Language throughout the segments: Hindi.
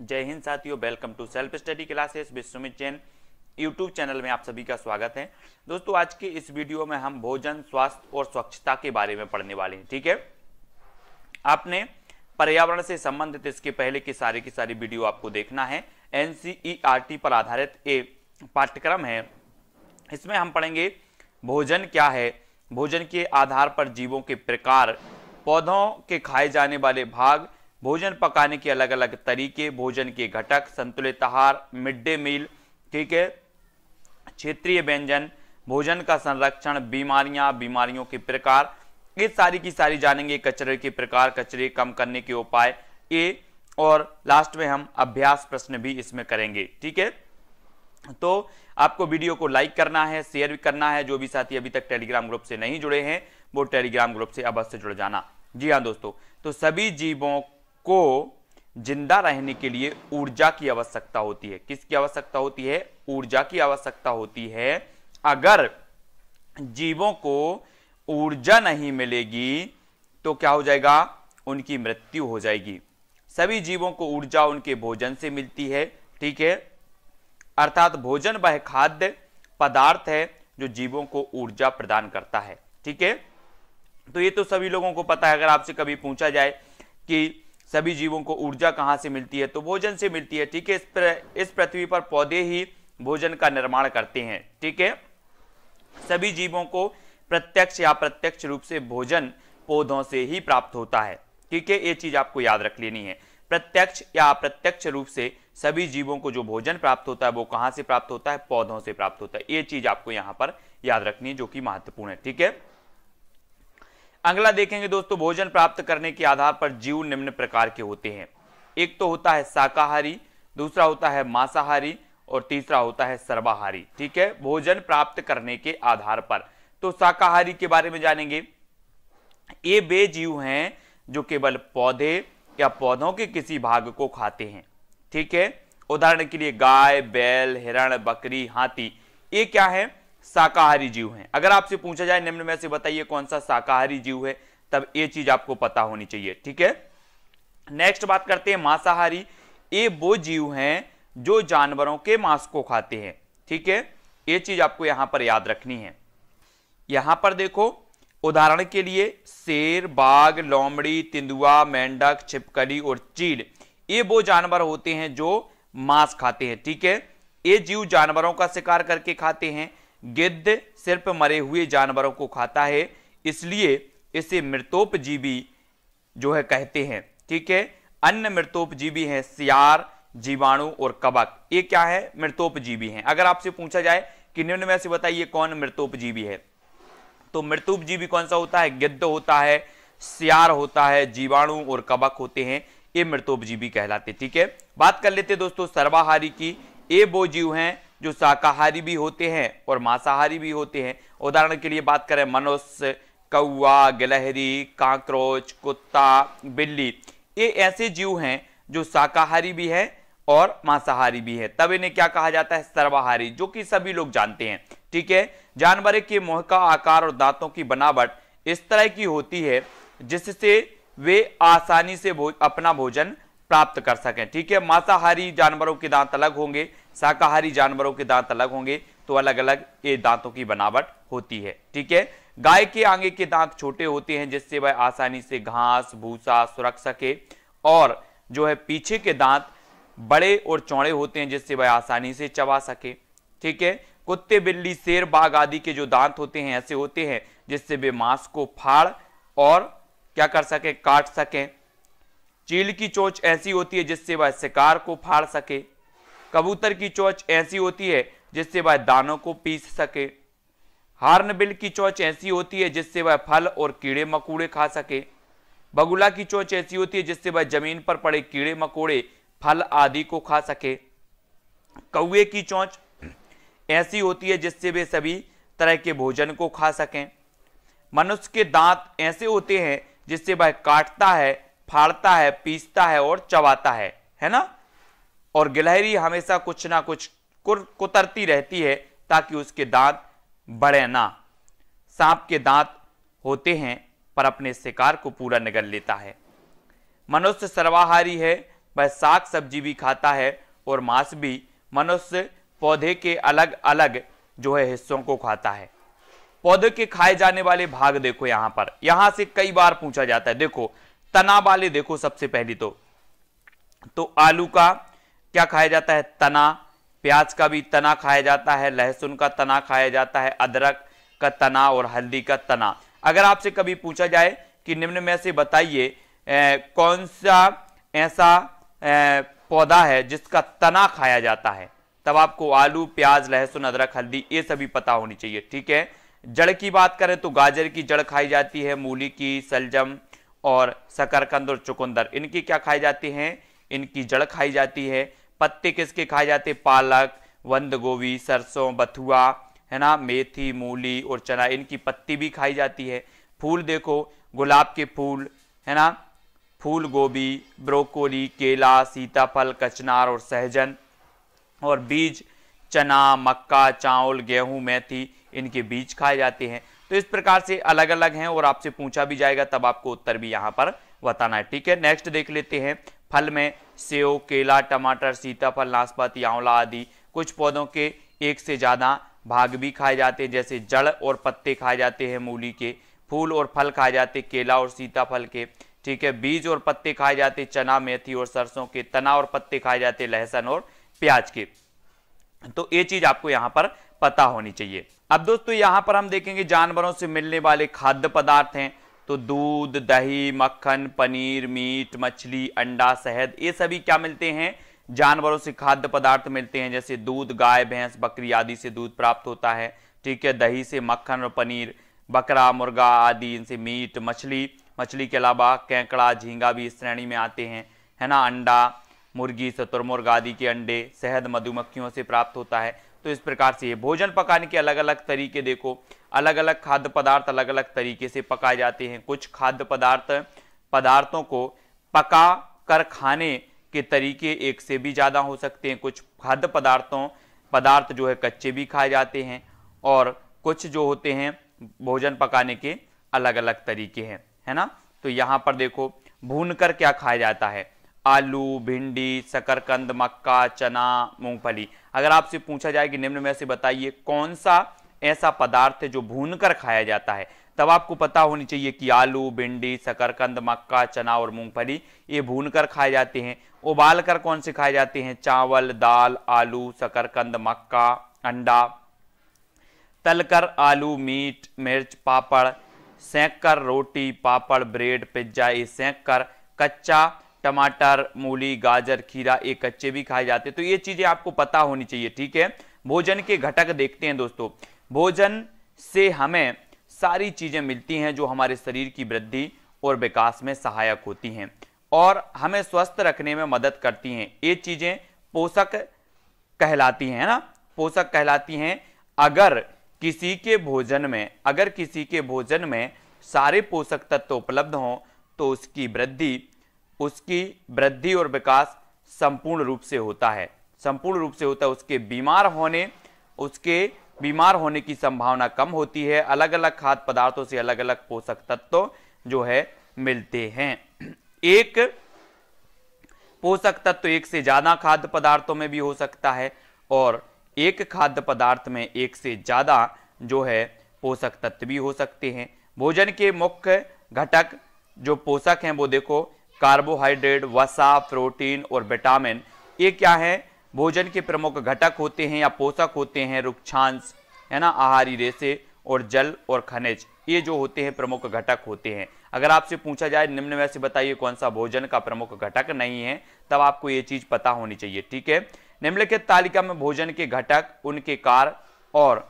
जय हिंद साथियों welcome to self study classes Vishwamit Jain YouTube channel में आप सभी का स्वागत है दोस्तों आज के इस वीडियो में हम भोजन स्वास्थ्य और स्वच्छता के बारे में पढ़ने वाले हैं ठीक है आपने पर्यावरण से संबंधित इसके पहले की सारी की सारी वीडियो आपको देखना है एनसीईआरटी e पर आधारित ये पाठ्यक्रम है इसमें हम पढ़ेंगे भोजन क्या है भोजन के आधार पर जीवों के प्रकार पौधों के खाए जाने वाले भाग भोजन पकाने के अलग अलग तरीके भोजन के घटक संतुलित आहार मिड डे मील ठीक है क्षेत्रीय व्यंजन भोजन का संरक्षण बीमारियां बीमारियों के प्रकार ये सारी की सारी जानेंगे कचरे के प्रकार कचरे कम करने के उपाय ए और लास्ट में हम अभ्यास प्रश्न भी इसमें करेंगे ठीक है तो आपको वीडियो को लाइक करना है शेयर भी करना है जो भी साथी अभी तक टेलीग्राम ग्रुप से नहीं जुड़े हैं वो टेलीग्राम ग्रुप से अवश्य जुड़ जाना जी हाँ दोस्तों तो सभी जीवों को जिंदा रहने के लिए ऊर्जा की आवश्यकता होती है किसकी आवश्यकता होती है ऊर्जा की आवश्यकता होती है अगर जीवों को ऊर्जा नहीं मिलेगी तो क्या हो जाएगा उनकी मृत्यु हो जाएगी सभी जीवों को ऊर्जा उनके भोजन से मिलती है ठीक है अर्थात भोजन वह खाद्य पदार्थ है जो जीवों को ऊर्जा प्रदान करता है ठीक है तो ये तो सभी लोगों को पता है अगर आपसे कभी पूछा जाए कि सभी जीवों को ऊर्जा कहाँ से मिलती है तो भोजन से मिलती है ठीक है इस प्र, इस पृथ्वी पर पौधे ही भोजन का निर्माण करते हैं ठीक है सभी जीवों को प्रत्यक्ष या प्रत्यक्ष रूप से भोजन पौधों से ही प्राप्त होता है ठीक है ये चीज आपको याद रख लेनी है प्रत्यक्ष या अप्रत्यक्ष रूप से सभी जीवों को जो भोजन प्राप्त होता है वो कहां से प्राप्त होता है पौधों से प्राप्त होता है ये चीज आपको यहाँ पर याद रखनी है जो कि महत्वपूर्ण है ठीक है अगला देखेंगे दोस्तों भोजन प्राप्त करने के आधार पर जीव निम्न प्रकार के होते हैं एक तो होता है शाकाहारी दूसरा होता है मांसाहारी और तीसरा होता है सर्वाहारी ठीक है भोजन प्राप्त करने के आधार पर तो शाकाहारी के बारे में जानेंगे ये वे जीव हैं जो केवल पौधे या पौधों के किसी भाग को खाते हैं ठीक है उदाहरण के लिए गाय बैल हिरण बकरी हाथी ये क्या है शाकाहारी जीव हैं अगर आपसे पूछा जाए निम्न में से बताइए कौन सा शाकाहारी जीव है तब ये चीज आपको पता होनी चाहिए ठीक है नेक्स्ट बात करते हैं मांसाहारी ये वो जीव हैं जो जानवरों के मांस को खाते हैं ठीक है ये चीज आपको यहां पर याद रखनी है यहां पर देखो उदाहरण के लिए शेर बाघ लोमड़ी तिंदुआ मेंढक छिपकली और चील ये वो जानवर होते हैं जो मांस खाते हैं ठीक है ये जीव जानवरों का शिकार करके खाते हैं गिद्ध सिर्फ मरे हुए जानवरों को खाता है इसलिए इसे मृतोपजीवी जो है कहते हैं ठीक है अन्य मृतोपजीवी हैं सियार जीवाणु और कबक ये क्या है मृतोपजीवी हैं अगर आपसे पूछा जाए कि निम्न में से बताइए कौन मृतोपजीवी है तो मृतोपजीवी कौन सा होता है गिद्ध होता है सियार होता है जीवाणु और कबक होते हैं ये मृतोपजीवी कहलाते ठीक है बात कर लेते दोस्तों सर्वाहारी की ये वो जीव हैं जो शाकाहारी भी होते हैं और मांसाहारी भी होते हैं उदाहरण के लिए बात करें मनुष्य कौआ गिलहरी कांक्रोच कुत्ता बिल्ली ये ऐसे जीव हैं जो शाकाहारी भी है और मांसाहारी भी है तब इन्हें क्या कहा जाता है सर्वाहारी जो कि सभी लोग जानते हैं ठीक है जानवर के मुंह का आकार और दांतों की बनावट इस तरह की होती है जिससे वे आसानी से भो, अपना भोजन प्राप्त कर सकें ठीक है मांसाहारी जानवरों के दांत अलग होंगे शाकाहारी जानवरों के दांत अलग होंगे तो अलग अलग ये दांतों की बनावट होती है ठीक है गाय के आगे के दांत छोटे होते हैं जिससे वह आसानी से घास भूसा सुरख सके और जो है पीछे के दांत बड़े और चौड़े होते हैं जिससे वह आसानी से चबा सके ठीक है कुत्ते बिल्ली शेर बाघ आदि के जो दांत होते हैं ऐसे होते हैं जिससे वे मांस को फाड़ और क्या कर सके काट सके चील की चोच ऐसी होती है जिससे वह शिकार को फाड़ सके कबूतर की चोच ऐसी होती है जिससे वह दानों को पीस सके हार्नबिल की चोच ऐसी होती है जिससे वह फल और कीड़े मकोड़े खा सके बगुला की चोच ऐसी होती है जिससे वह जमीन पर पड़े कीड़े मकोड़े फल आदि को खा सके कौए की चोच ऐसी होती है जिससे वे सभी तरह के भोजन को खा सकें मनुष्य के दांत ऐसे होते हैं जिससे वह काटता है फाड़ता है पीसता है और चबाता है है ना और गिलहरी हमेशा कुछ ना कुछ कुतरती रहती है ताकि उसके दांत बढ़े ना सांप के दांत होते हैं पर अपने शिकार को पूरा निगल लेता है मनुष्य सर्वाहारी है वह साग सब्जी भी खाता है और मांस भी मनुष्य पौधे के अलग अलग जो है हिस्सों को खाता है पौधे के खाए जाने वाले भाग देखो यहां पर यहां से कई बार पूछा जाता है देखो तना वाले देखो सबसे पहली तो तो आलू का क्या खाया जाता है तना प्याज का भी तना खाया जाता है लहसुन का तना खाया जाता है अदरक का तना और हल्दी का तना अगर आपसे कभी पूछा जाए कि निम्न में से बताइए कौन सा ऐसा पौधा है जिसका तना खाया जाता है तब आपको आलू प्याज लहसुन अदरक हल्दी ये सभी पता होनी चाहिए ठीक है जड़ की बात करें तो गाजर की जड़ खाई जाती है मूली की सलजम और शकरकंद और चुकंदर इनकी क्या खाई जाती हैं इनकी जड़ खाई जाती है पत्ते किसके खाए जाते पालक वंद गोभी सरसों बथुआ है ना मेथी मूली और चना इनकी पत्ती भी खाई जाती है फूल देखो गुलाब के फूल है ना फूल गोभी ब्रोकोली केला सीताफल कचनार और सहजन और बीज चना मक्का चावल गेहूं मेथी इनके बीज खाए जाते हैं तो इस प्रकार से अलग अलग हैं और आपसे पूछा भी जाएगा तब आपको उत्तर भी यहाँ पर बताना है ठीक है नेक्स्ट देख लेते हैं फल में सेव केला टमाटर सीताफल नाशपाती आंवला आदि कुछ पौधों के एक से ज़्यादा भाग भी खाए जाते हैं जैसे जड़ और पत्ते खाए जाते हैं मूली के फूल और फल खाए जाते केला और सीताफल के ठीक है बीज और पत्ते खाए जाते चना मेथी और सरसों के तना और पत्ते खाए जाते लहसन और प्याज के तो ये चीज़ आपको यहाँ पर पता होनी चाहिए अब दोस्तों यहाँ पर हम देखेंगे जानवरों से मिलने वाले खाद्य पदार्थ हैं तो दूध दही मक्खन पनीर मीट मछली अंडा शहद ये सभी क्या मिलते हैं जानवरों से खाद्य पदार्थ मिलते हैं जैसे दूध गाय भैंस बकरी आदि से दूध प्राप्त होता है ठीक है दही से मक्खन और पनीर बकरा मुर्गा आदि इनसे मीट मछली मछली के अलावा कैंकड़ा झींगा भी इस श्रेणी में आते हैं है ना अंडा मुर्गी शतुरमुर्ग आदि के अंडे शहद मधुमक्खियों से प्राप्त होता है तो इस प्रकार से ये भोजन पकाने के अलग अलग तरीके देखो अलग अलग खाद्य पदार्थ अलग अलग तरीके से पकाए जाते हैं कुछ खाद्य पदार्थ पदार्थों को पका कर खाने के तरीके एक से भी ज़्यादा हो सकते हैं कुछ खाद्य पदार्थों पदार्थ जो है कच्चे भी खाए जाते हैं और कुछ जो होते हैं भोजन पकाने के अलग अलग तरीके हैं है ना तो यहाँ पर देखो भून कर क्या खाया जाता है आलू भिंडी शकरकंद मक्का चना मूंगफली अगर आपसे पूछा जाए कि निम्न में से बताइए कौन सा ऐसा पदार्थ जो भूनकर खाया जाता है तब आपको पता होनी चाहिए कि आलू भिंडी शकरकंद मक्का चना और मूंगफली ये भून कर खाए जाते हैं उबाल कर कौन से खाए जाते हैं चावल दाल आलू शकरकंद मक्का अंडा तलकर आलू मीट मिर्च पापड़ सेंक कर रोटी पापड़ ब्रेड पिज्जा ये सेंक कर कच्चा टमाटर मूली गाजर खीरा ये कच्चे भी खाए जाते हैं तो ये चीज़ें आपको पता होनी चाहिए ठीक है भोजन के घटक देखते हैं दोस्तों भोजन से हमें सारी चीज़ें मिलती हैं जो हमारे शरीर की वृद्धि और विकास में सहायक होती हैं और हमें स्वस्थ रखने में मदद करती हैं ये चीज़ें पोषक कहलाती हैं ना पोषक कहलाती हैं अगर किसी के भोजन में अगर किसी के भोजन में सारे पोषक तत्व उपलब्ध हों तो उसकी वृद्धि उसकी वृद्धि और विकास संपूर्ण रूप से होता है संपूर्ण रूप से होता है उसके बीमार होने उसके बीमार होने की संभावना कम होती है अलग अलग खाद्य पदार्थों से अलग अलग पोषक तत्व जो है मिलते हैं एक पोषक तत्व एक से ज़्यादा खाद्य पदार्थों में भी हो सकता है और एक खाद्य पदार्थ में एक से ज़्यादा जो है पोषक तत्व भी हो सकते हैं भोजन के मुख्य घटक जो पोषक हैं वो देखो कार्बोहाइड्रेट वसा प्रोटीन और विटामिन ये क्या है भोजन के प्रमुख घटक होते हैं या पोषक होते हैं रुक्षांश है ना आहारी रेसे और जल और खनिज ये जो होते हैं प्रमुख घटक होते हैं अगर आपसे पूछा जाए निम्न में से बताइए कौन सा भोजन का प्रमुख घटक नहीं है तब आपको ये चीज पता होनी चाहिए ठीक है निम्नलिखित तालिका में भोजन के घटक उनके कार और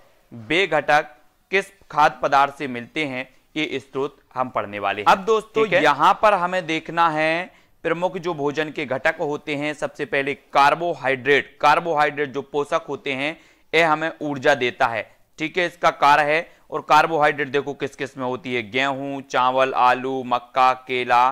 बेघटक किस खाद्य पदार्थ से मिलते हैं ये स्त्रोत हम पढ़ने वाले हैं अब दोस्तों यहाँ पर हमें देखना है प्रमुख जो भोजन के घटक होते हैं सबसे पहले कार्बोहाइड्रेट कार्बोहाइड्रेट जो पोषक होते हैं यह हमें ऊर्जा देता है ठीक है इसका कार है और कार्बोहाइड्रेट देखो किस किस में होती है गेहूं चावल आलू मक्का केला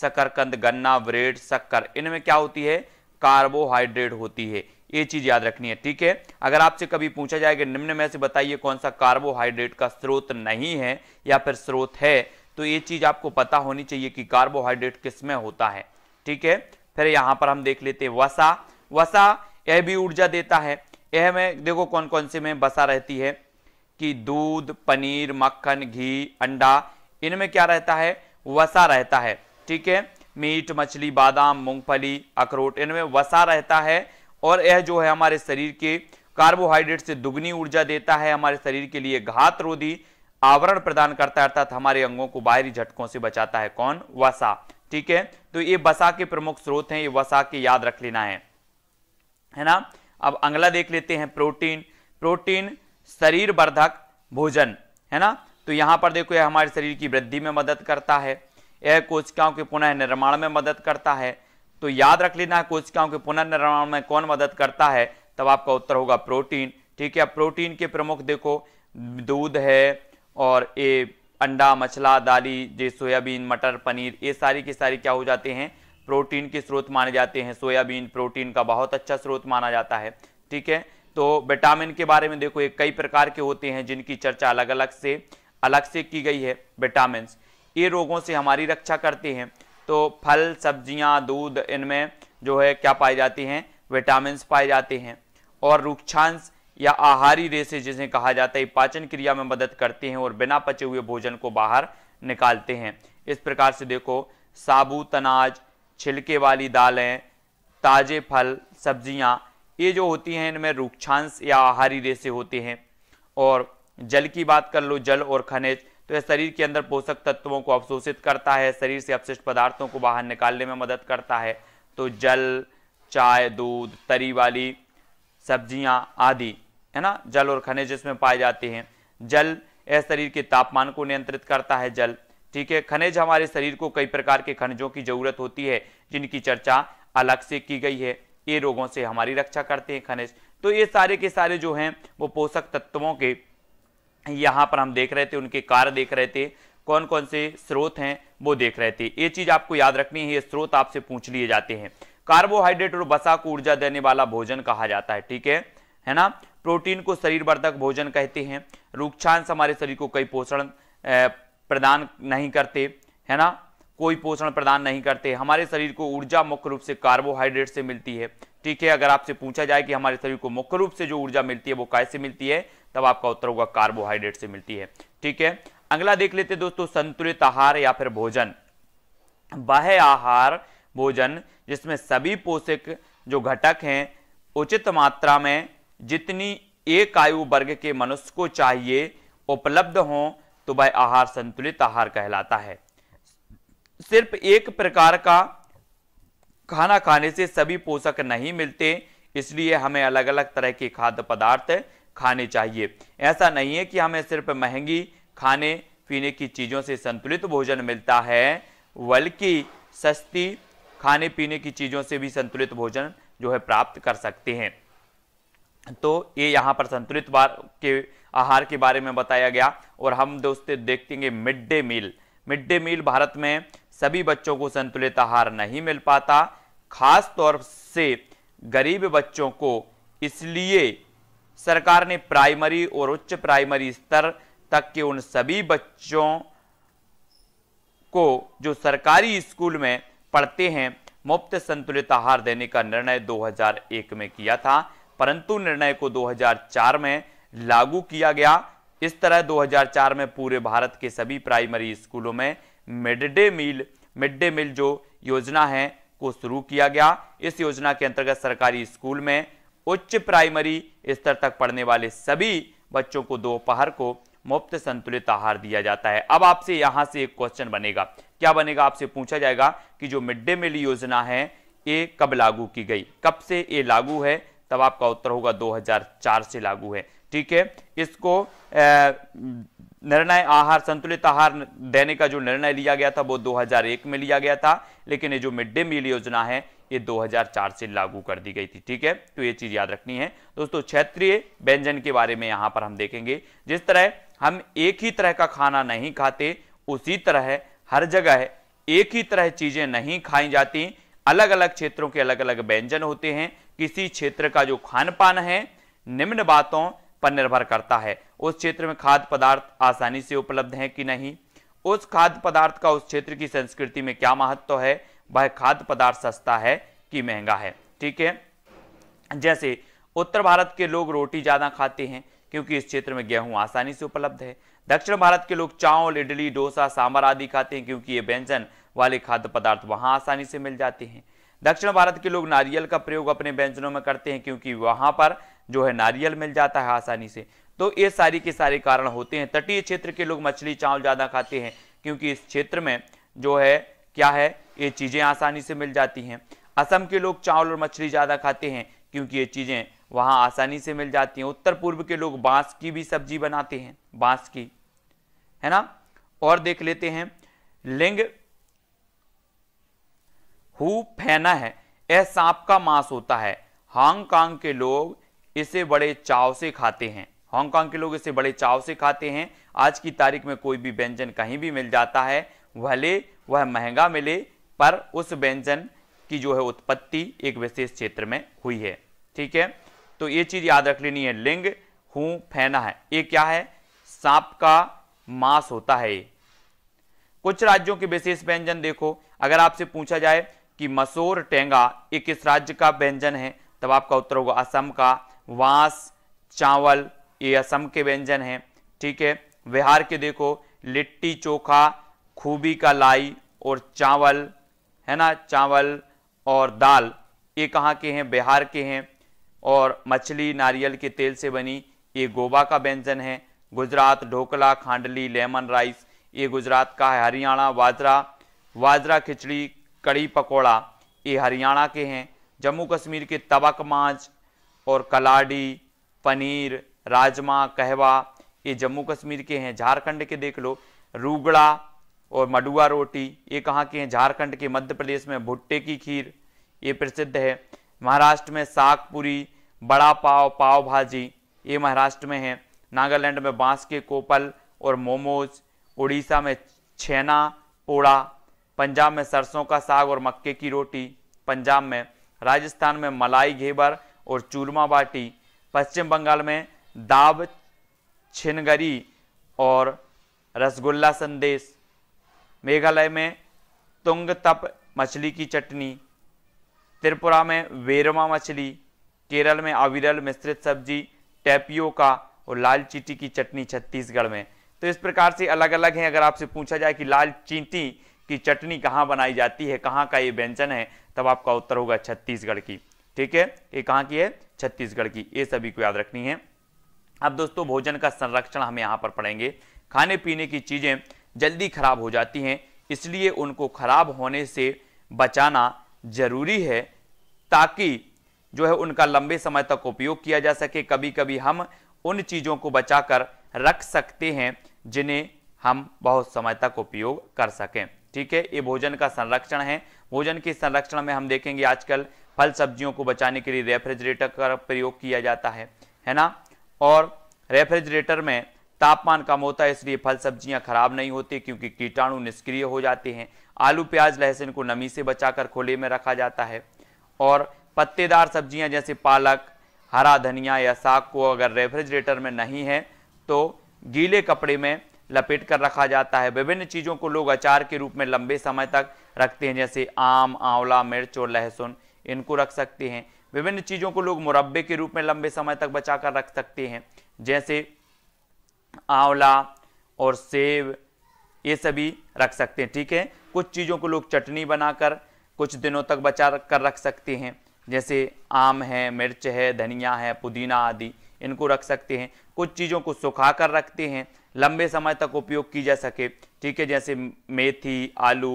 शकरकंद गन्ना ब्रेड शक्कर इनमें क्या होती है कार्बोहाइड्रेट होती है ये चीज याद रखनी है ठीक है अगर आपसे कभी पूछा जाएगा निम्न में से बताइए कौन सा कार्बोहाइड्रेट का स्रोत नहीं है या फिर स्रोत है तो ये चीज आपको पता होनी चाहिए कि कार्बोहाइड्रेट किसमें होता है ठीक है फिर यहां पर हम देख लेते हैं वसा वसा यह भी ऊर्जा देता है यह में देखो कौन कौन से में बसा रहती है कि दूध पनीर मक्खन घी अंडा इनमें क्या रहता है वसा रहता है ठीक है मीट मछली बादाम मूंगफली अखरोट इनमें वसा रहता है और यह जो है हमारे शरीर के कार्बोहाइड्रेट से दुगनी ऊर्जा देता है हमारे शरीर के लिए घात रोधी आवरण प्रदान करता है अर्थात हमारे अंगों को बाहरी झटकों से बचाता है कौन वसा ठीक है तो ये वसा के प्रमुख स्रोत हैं ये वसा के याद रख लेना है है ना अब अगला देख लेते हैं प्रोटीन प्रोटीन शरीर वर्धक भोजन है ना तो यहाँ पर देखो यह हमारे शरीर की वृद्धि में मदद करता है यह कोशिकाओं के पुनः निर्माण में मदद करता है तो याद रख लेना है कोशिकाओं के पुनर्निर्माण में कौन मदद करता है तब आपका उत्तर होगा प्रोटीन ठीक है प्रोटीन के प्रमुख देखो दूध है और ये अंडा मछला दाली जो सोयाबीन मटर पनीर ये सारी के सारी क्या हो जाते हैं प्रोटीन के स्रोत माने जाते हैं सोयाबीन प्रोटीन का बहुत अच्छा स्रोत माना जाता है ठीक है तो विटामिन के बारे में देखो ये कई प्रकार के होते हैं जिनकी चर्चा अलग अलग से अलग से की गई है विटामिन ये रोगों से हमारी रक्षा करते हैं तो फल सब्जियां दूध इनमें जो है क्या पाए जाते हैं विटामिन पाए जाते हैं और रुक्षांश या आहारी रेसे जिसे कहा जाता है पाचन क्रिया में मदद करते हैं और बिना पचे हुए भोजन को बाहर निकालते हैं इस प्रकार से देखो साबुत अनाज छिलके वाली दालें ताजे फल सब्जियां ये जो होती हैं इनमें रुक्षांश या आहारी रेसे होते हैं और जल की बात कर लो जल और खनिज तो यह शरीर के अंदर पोषक तत्वों को अवशोषित करता है शरीर से अपशिष्ट पदार्थों को बाहर निकालने में मदद करता है तो जल चाय दूध तरी वाली सब्जियां आदि है ना जल और खनिज इसमें पाए जाते हैं जल यह शरीर के तापमान को नियंत्रित करता है जल ठीक है खनिज हमारे शरीर को कई प्रकार के खनिजों की जरूरत होती है जिनकी चर्चा अलग से की गई है ये रोगों से हमारी रक्षा करते हैं खनिज तो ये सारे के सारे जो हैं वो पोषक तत्वों के यहाँ पर हम देख रहे थे उनके कार देख रहे थे कौन कौन से स्रोत हैं वो देख रहे थे ये चीज़ आपको याद रखनी है ये स्रोत आपसे पूछ लिए जाते हैं कार्बोहाइड्रेट और बसा को ऊर्जा देने वाला भोजन कहा जाता है ठीक है है ना प्रोटीन को शरीर वर्धक भोजन कहते हैं रूक्षांश हमारे शरीर को कई पोषण प्रदान नहीं करते है ना कोई पोषण प्रदान नहीं करते हमारे शरीर को ऊर्जा मुख्य रूप से कार्बोहाइड्रेट से मिलती है ठीक है अगर आपसे पूछा जाए कि हमारे शरीर को मुख्य रूप से जो ऊर्जा मिलती है वो कैसे मिलती है तब आपका उत्तर होगा कार्बोहाइड्रेट से मिलती है ठीक है अगला देख लेते दोस्तों संतुलित आहार या फिर भोजन वह आहार भोजन जिसमें सभी पोषक जो घटक हैं उचित मात्रा में जितनी एक आयु वर्ग के मनुष्य को चाहिए उपलब्ध हो तो वह आहार संतुलित आहार कहलाता है सिर्फ एक प्रकार का खाना खाने से सभी पोषक नहीं मिलते इसलिए हमें अलग अलग तरह के खाद्य पदार्थ खाने चाहिए ऐसा नहीं है कि हमें सिर्फ महंगी खाने पीने की चीज़ों से संतुलित भोजन मिलता है बल्कि सस्ती खाने पीने की चीज़ों से भी संतुलित भोजन जो है प्राप्त कर सकते हैं तो ये यहाँ पर संतुलित बार के आहार के बारे में बताया गया और हम दोस्तों हैं mid day meal mid day meal Bharat में सभी बच्चों को संतुलित आहार नहीं मिल पाता खास तौर से गरीब बच्चों को इसलिए सरकार ने प्राइमरी और उच्च प्राइमरी स्तर तक के उन सभी बच्चों को जो सरकारी स्कूल में पढ़ते हैं मुफ्त संतुलित आहार देने का निर्णय 2001 में किया था परंतु निर्णय को 2004 में लागू किया गया इस तरह 2004 में पूरे भारत के सभी प्राइमरी स्कूलों में mid day meal mid day meal जो योजना है को शुरू किया गया इस योजना के अंतर्गत सरकारी स्कूल में उच्च प्राइमरी स्तर तक पढ़ने वाले सभी बच्चों को दोपहर को मुफ्त संतुलित आहार दिया जाता है अब आपसे यहां से एक क्वेश्चन बनेगा क्या बनेगा आपसे पूछा जाएगा कि जो मिड डे मील योजना है ये कब लागू की गई कब से ये लागू है तब आपका उत्तर होगा 2004 से लागू है ठीक है इसको निर्णय आहार संतुलित आहार देने का जो निर्णय लिया गया था वो 2001 में लिया गया था लेकिन ये जो मिड डे मील योजना है ये 2004 से लागू कर दी गई थी ठीक है तो ये चीज याद रखनी है दोस्तों क्षेत्रीय व्यंजन के बारे में यहां पर हम देखेंगे जिस तरह हम एक ही तरह का खाना नहीं खाते उसी तरह हर जगह एक ही तरह चीजें नहीं खाई जाती अलग अलग क्षेत्रों के अलग अलग व्यंजन होते हैं किसी क्षेत्र का जो खान पान है निम्न बातों पर निर्भर करता है उस क्षेत्र में खाद्य पदार्थ आसानी से उपलब्ध है कि नहीं उस खाद्य पदार्थ का उस क्षेत्र की संस्कृति में क्या महत्व है वह खाद्य पदार्थ सस्ता है कि महंगा है ठीक है जैसे उत्तर भारत के लोग रोटी ज़्यादा खाते हैं क्योंकि इस क्षेत्र में गेहूं आसानी से उपलब्ध है दक्षिण भारत के लोग चावल इडली डोसा सांभर आदि खाते हैं क्योंकि ये व्यंजन वाले खाद्य पदार्थ वहाँ आसानी से मिल जाते हैं दक्षिण भारत के लोग नारियल का प्रयोग अपने व्यंजनों में करते हैं क्योंकि वहाँ पर जो है नारियल मिल जाता है आसानी से तो ये सारी के सारे कारण होते हैं तटीय क्षेत्र के लोग मछली चावल ज़्यादा खाते हैं क्योंकि इस क्षेत्र में जो है क्या है ये चीज़ें आसानी से मिल जाती हैं असम के लोग चावल और मछली ज़्यादा खाते हैं क्योंकि ये चीज़ें वहाँ आसानी से मिल जाती हैं उत्तर पूर्व के लोग बांस की भी सब्जी बनाते हैं बांस की है ना और देख लेते हैं लिंग हु फैना है यह सांप का मांस होता है हांगकांग के लोग इसे बड़े चाव से खाते हैं हांगकांग के लोग इसे बड़े चाव से खाते हैं आज की तारीख में कोई भी व्यंजन कहीं भी मिल जाता है भले वह महंगा मिले पर उस व्यंजन की जो है उत्पत्ति एक विशेष क्षेत्र में हुई है ठीक है तो ये चीज़ याद रख लेनी है लिंग हूं फैना है ये क्या है सांप का मांस होता है कुछ राज्यों के विशेष व्यंजन देखो अगर आपसे पूछा जाए कि मसूर टेंगा ये किस राज्य का व्यंजन है तब आपका उत्तर होगा असम का वास चावल ये असम के व्यंजन है ठीक है बिहार के देखो लिट्टी चोखा खूबी का लाई और चावल है ना चावल और दाल ये कहाँ के हैं बिहार के हैं और मछली नारियल के तेल से बनी ये गोवा का व्यंजन है गुजरात ढोकला खांडली लेमन राइस ये गुजरात का है हरियाणा वाजरा वाजरा खिचड़ी कड़ी पकौड़ा ये हरियाणा के हैं जम्मू कश्मीर के तबक माँच और कलाडी पनीर राजमा कहवा ये जम्मू कश्मीर के हैं झारखंड के देख लो रूगड़ा और मडुआ रोटी ये कहाँ के हैं झारखंड के मध्य प्रदेश में भुट्टे की खीर ये प्रसिद्ध है महाराष्ट्र में साग पूरी बड़ा पाव पाव भाजी ये महाराष्ट्र में है नागालैंड में बांस के कोपल और मोमोज उड़ीसा में छेना पोड़ा पंजाब में सरसों का साग और मक्के की रोटी पंजाब में राजस्थान में मलाई घेबर और चूरमा बाटी पश्चिम बंगाल में दाब छिनगरी और रसगुल्ला संदेश मेघालय में तुंग तप मछली की चटनी त्रिपुरा में वेरमा मछली केरल में अविरल मिश्रित सब्जी टैपियो का और लाल चीटी की चटनी छत्तीसगढ़ में तो इस प्रकार से अलग अलग हैं अगर आपसे पूछा जाए कि लाल चीटी कि चटनी कहाँ बनाई जाती है कहाँ का ये व्यंजन है तब आपका उत्तर होगा छत्तीसगढ़ की ठीक है ये कहाँ की है छत्तीसगढ़ की ये सभी को याद रखनी है अब दोस्तों भोजन का संरक्षण हम यहाँ पर पढ़ेंगे खाने पीने की चीज़ें जल्दी खराब हो जाती हैं इसलिए उनको खराब होने से बचाना जरूरी है ताकि जो है उनका लंबे समय तक उपयोग किया जा सके कभी कभी हम उन चीज़ों को बचाकर रख सकते हैं जिन्हें हम बहुत समय तक उपयोग कर सकें ठीक है ये भोजन का संरक्षण है भोजन के संरक्षण में हम देखेंगे आजकल फल सब्जियों को बचाने के लिए रेफ्रिजरेटर का प्रयोग किया जाता है है ना और रेफ्रिजरेटर में तापमान कम होता है इसलिए फल सब्जियां खराब नहीं होती क्योंकि कीटाणु निष्क्रिय हो जाते हैं आलू प्याज लहसुन को नमी से बचाकर खोले में रखा जाता है और पत्तेदार सब्जियां जैसे पालक हरा धनिया या साग को अगर रेफ्रिजरेटर में नहीं है तो गीले कपड़े में लपेट कर रखा जाता है विभिन्न चीज़ों को लोग अचार के रूप में लंबे समय तक रखते हैं जैसे आम आंवला मिर्च और लहसुन इनको रख सकते हैं विभिन्न चीज़ों को लोग मुरब्बे के रूप में लंबे समय तक बचा कर रख सकते हैं जैसे आंवला और सेब ये सभी रख सकते हैं ठीक है कुछ चीज़ों को लोग चटनी बनाकर कुछ दिनों तक बचा कर रख सकते हैं जैसे आम है मिर्च है धनिया है पुदीना आदि इनको रख सकते हैं कुछ चीज़ों को सुखा कर रखते हैं लंबे समय तक उपयोग की जा सके ठीक है जैसे मेथी आलू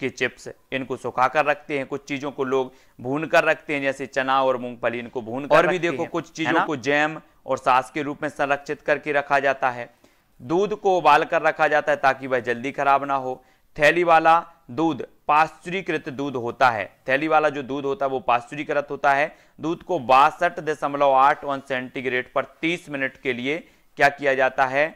के चिप्स इनको सुखा कर रखते हैं कुछ चीज़ों को लोग भून कर रखते हैं जैसे चना और मूंगफली इनको भून कर और भी देखो कुछ चीज़ों को जैम और सास के रूप में संरक्षित करके रखा जाता है दूध को उबाल कर रखा जाता है ताकि वह जल्दी खराब ना हो थैली वाला दूध पाश्चुरीकृत दूध होता है थैली वाला जो दूध होता है वो पाश्चुरीकृत होता है दूध को बासठ दशमलव आठ वन सेंटीग्रेड पर तीस मिनट के लिए क्या किया जाता है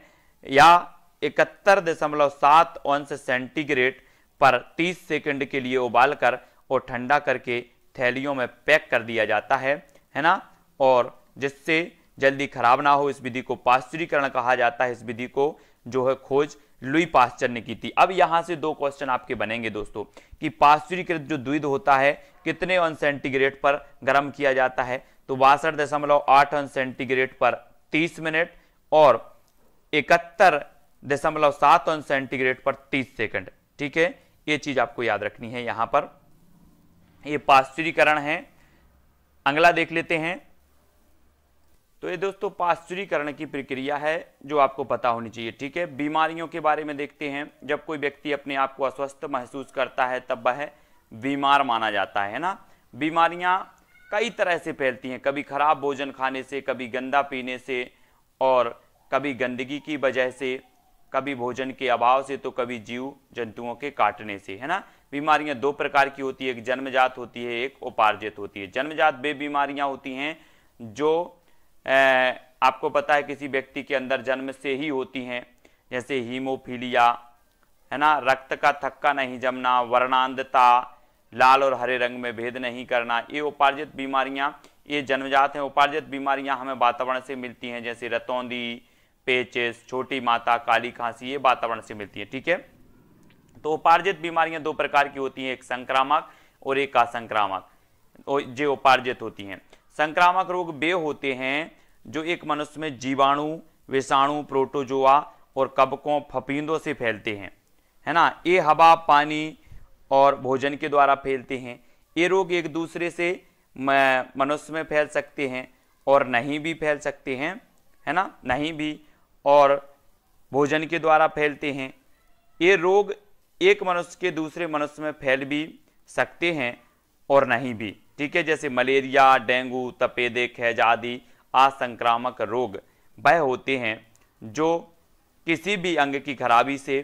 या इकहत्तर दशमलव सात अंश सेंटीग्रेड पर 30 सेकंड के लिए उबालकर और ठंडा करके थैलियों में पैक कर दिया जाता है है ना और जिससे जल्दी खराब ना हो इस विधि को पाश्चरीकरण कहा जाता है इस विधि को जो है खोज लुई पास्चर ने की थी अब यहां से दो क्वेश्चन आपके बनेंगे दोस्तों कि पाश्चरीकृत जो द्विध होता है कितने अंश सेंटीग्रेड पर गर्म किया जाता है तो बासठ दशमलव आठ अंश सेंटीग्रेड पर 30 मिनट और इकहत्तर दशमलव सात अंश सेंटीग्रेड पर तीस सेकंड ठीक है ये चीज आपको याद रखनी है यहां पर ये पाश्चुरीकरण है अगला देख लेते हैं तो ये दोस्तों पाश्चुरीकरण की प्रक्रिया है जो आपको पता होनी चाहिए ठीक है बीमारियों के बारे में देखते हैं जब कोई व्यक्ति अपने आप को अस्वस्थ महसूस करता है तब वह बीमार माना जाता है ना बीमारियां कई तरह से फैलती हैं कभी खराब भोजन खाने से कभी गंदा पीने से और कभी गंदगी की वजह से कभी भोजन के अभाव से तो कभी जीव जंतुओं के काटने से है ना बीमारियां दो प्रकार की होती है एक जन्मजात होती है एक उपार्जित होती है जन्मजात वे बीमारियां होती हैं जो ए, आपको पता है किसी व्यक्ति के अंदर जन्म से ही होती हैं जैसे हीमोफीलिया है ना रक्त का थक्का नहीं जमना वर्णांधता लाल और हरे रंग में भेद नहीं करना ये उपार्जित बीमारियां ये जन्मजात हैं उपार्जित बीमारियां हमें वातावरण से मिलती हैं जैसे रतौंदी पेचेस छोटी माता काली खांसी ये वातावरण से मिलती है ठीक है तो उपार्जित बीमारियां दो प्रकार की होती हैं एक संक्रामक और एक असंक्रामक जो उपार्जित होती हैं संक्रामक रोग वे होते हैं जो एक मनुष्य में जीवाणु विषाणु प्रोटोजोआ और कबकों फपींदों से फैलते हैं है ना ये हवा पानी और भोजन के द्वारा फैलते हैं ये रोग एक दूसरे से मनुष्य में फैल सकते हैं और नहीं भी फैल सकते हैं है ना नहीं भी और भोजन के द्वारा फैलते हैं ये रोग एक मनुष्य के दूसरे मनुष्य में फैल भी सकते हैं और नहीं भी ठीक है जैसे मलेरिया डेंगू तपेदे खैज आदि असंक्रामक रोग वह होते हैं जो किसी भी अंग की खराबी से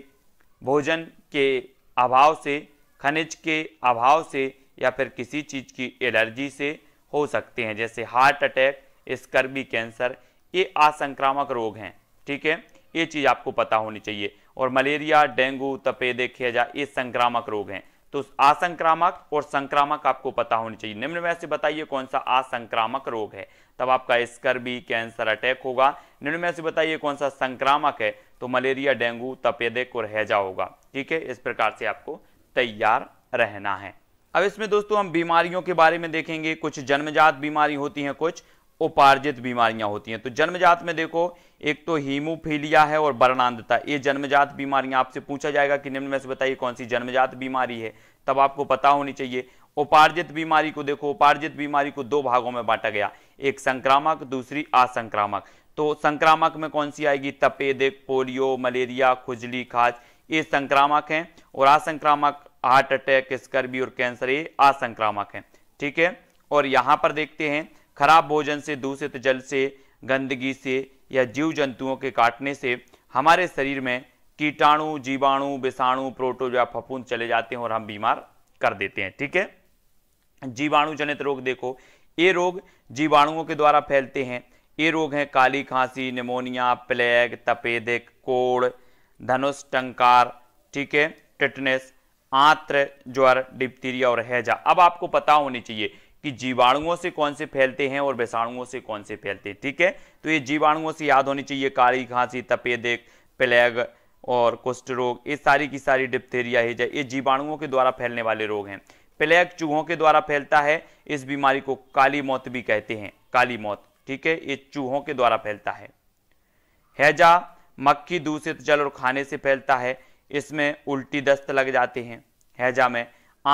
भोजन के अभाव से खनिज के अभाव से या फिर किसी चीज़ की एलर्जी से हो सकते हैं जैसे हार्ट अटैक स्कर्बी कैंसर ये असंक्रामक रोग हैं ठीक है ये चीज़ आपको पता होनी चाहिए और मलेरिया डेंगू तपेदे खेजा ये संक्रामक रोग हैं तो असंक्रामक और संक्रामक आपको पता होनी चाहिए निम्न में से बताइए कौन सा असंक्रामक रोग है तब आपका स्कर्बी कैंसर अटैक होगा निम्न में से बताइए कौन सा संक्रामक है तो मलेरिया डेंगू तपेदक और हैजा होगा ठीक है इस प्रकार से आपको तैयार रहना है अब इसमें दोस्तों हम बीमारियों के बारे में देखेंगे कुछ जन्मजात बीमारी होती हैं कुछ उपार्जित बीमारियां होती हैं तो जन्मजात में देखो एक तो हीमोफीलिया है और वर्णांधता ये जन्मजात बीमारियां आपसे पूछा जाएगा कि निम्न में से बताइए कौन सी जन्मजात बीमारी है तब आपको पता होनी चाहिए उपार्जित बीमारी को देखो उपार्जित बीमारी को दो भागों में बांटा गया एक संक्रामक दूसरी असंक्रामक तो संक्रामक में कौन सी आएगी तपेदिक पोलियो मलेरिया खुजली खाज ये संक्रामक हैं और असंक्रामक हार्ट अटैक स्कर्बी और कैंसर ये असंक्रामक हैं ठीक है और यहाँ पर देखते हैं खराब भोजन से दूषित जल से गंदगी से या जीव जंतुओं के काटने से हमारे शरीर में कीटाणु जीवाणु विषाणु या फफूंद चले जाते हैं और हम बीमार कर देते हैं ठीक है जीवाणु जनित रोग देखो ये रोग जीवाणुओं के द्वारा फैलते हैं ये रोग हैं काली खांसी निमोनिया प्लेग तपेदिक कोड़ धनुष टंकार ठीक है टिटनेस आंत्र ज्वर डिप्थीरिया और हैजा अब आपको पता होनी चाहिए कि जीवाणुओं से कौन से फैलते हैं और विषाणुओं से कौन से फैलते हैं ठीक है तो ये जीवाणुओं से याद होनी चाहिए काली खांसी तपेदिक प्लेग और कुष्ठ रोग ये सारी की सारी डिप्थेरिया हेजा ये जीवाणुओं के द्वारा फैलने वाले रोग हैं प्लेग चूहों के द्वारा फैलता है इस बीमारी को काली मौत भी कहते हैं काली मौत ठीक है ये चूहों के द्वारा फैलता है हैजा मक्खी दूषित जल और खाने से फैलता है इसमें उल्टी दस्त लग जाते हैं हैजा में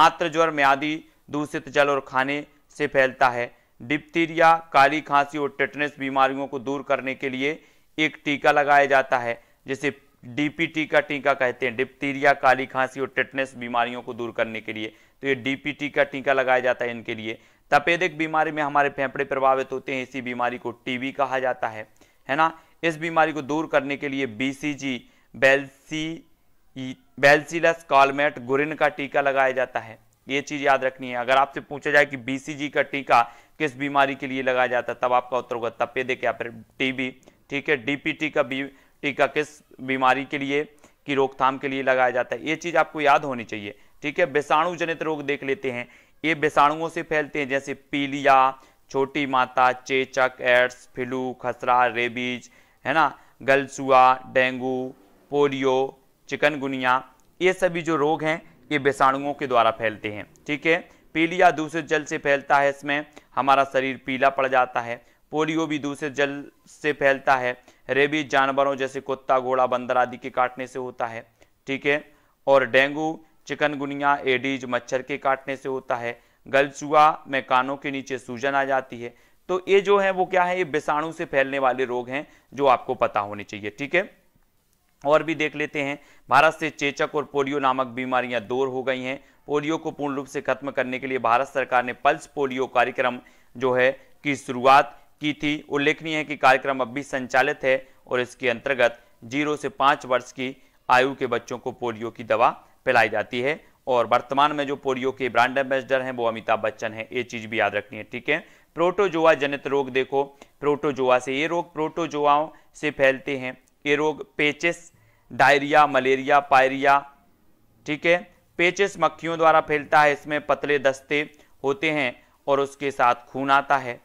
आत्र ज्वर म्यादी दूषित जल और खाने से फैलता है डिप्थीरिया काली खांसी और टेटनेस बीमारियों को दूर करने के लिए एक टीका लगाया जाता है जिसे डीपीटी का टीका कहते हैं डिप्थीरिया काली खांसी और टेटनेस बीमारियों को दूर करने के लिए तो ये डीपीटी का टीका लगाया जाता है इनके लिए तपेदिक बीमारी में हमारे फेफड़े प्रभावित होते हैं इसी बीमारी को टीबी कहा जाता है है ना इस बीमारी को दूर करने के लिए बीसीजी बेलसी बेल्सिलस कॉलमेट गुरिन का टीका लगाया जाता है ये चीज याद रखनी है अगर आपसे पूछा जाए कि बीसीजी का टीका किस बीमारी के लिए लगाया जाता है तब आपका उत्तर होगा तपे तपेदे या फिर टीबी ठीक है डीपीटी का बी टीका किस बीमारी के लिए की रोकथाम के लिए लगाया जाता है ये चीज़ आपको याद होनी चाहिए ठीक है विषाणु जनित रोग देख लेते हैं ये विषाणुओं से फैलते हैं जैसे पीलिया छोटी माता चेचक एड्स फ्लू खसरा रेबीज है ना गलसुआ डेंगू पोलियो चिकनगुनिया ये सभी जो रोग हैं ये विषाणुओं के द्वारा फैलते हैं ठीक है पीलिया दूषित जल से फैलता है इसमें हमारा शरीर पीला पड़ जाता है पोलियो भी दूषित जल से फैलता है रेबीज जानवरों जैसे कुत्ता घोड़ा बंदर आदि के काटने से होता है ठीक है और डेंगू चिकनगुनिया एडीज मच्छर के काटने से होता है गलचुआ में कानों के नीचे सूजन आ जाती है तो ये जो है वो क्या है ये विषाणु से फैलने वाले रोग हैं जो आपको पता होने चाहिए ठीक है और भी देख लेते हैं भारत से चेचक और पोलियो नामक बीमारियां दूर हो गई हैं पोलियो को पूर्ण रूप से खत्म करने के लिए भारत सरकार ने पल्स पोलियो कार्यक्रम जो है की शुरुआत की थी उल्लेखनीय है कि कार्यक्रम अब भी संचालित है और इसके अंतर्गत जीरो से पाँच वर्ष की आयु के बच्चों को पोलियो की दवा पिलाई जाती है और वर्तमान में जो पोलियो के ब्रांड एम्बेसडर हैं वो अमिताभ बच्चन हैं ये चीज़ भी याद रखनी है ठीक है प्रोटोजोआ जनित रोग देखो प्रोटोजोआ से ये रोग प्रोटोजोआओं से फैलते हैं ये रोग पेचेस डायरिया मलेरिया पायरिया ठीक है पेचिस मक्खियों द्वारा फैलता है इसमें पतले दस्ते होते हैं और उसके साथ खून आता है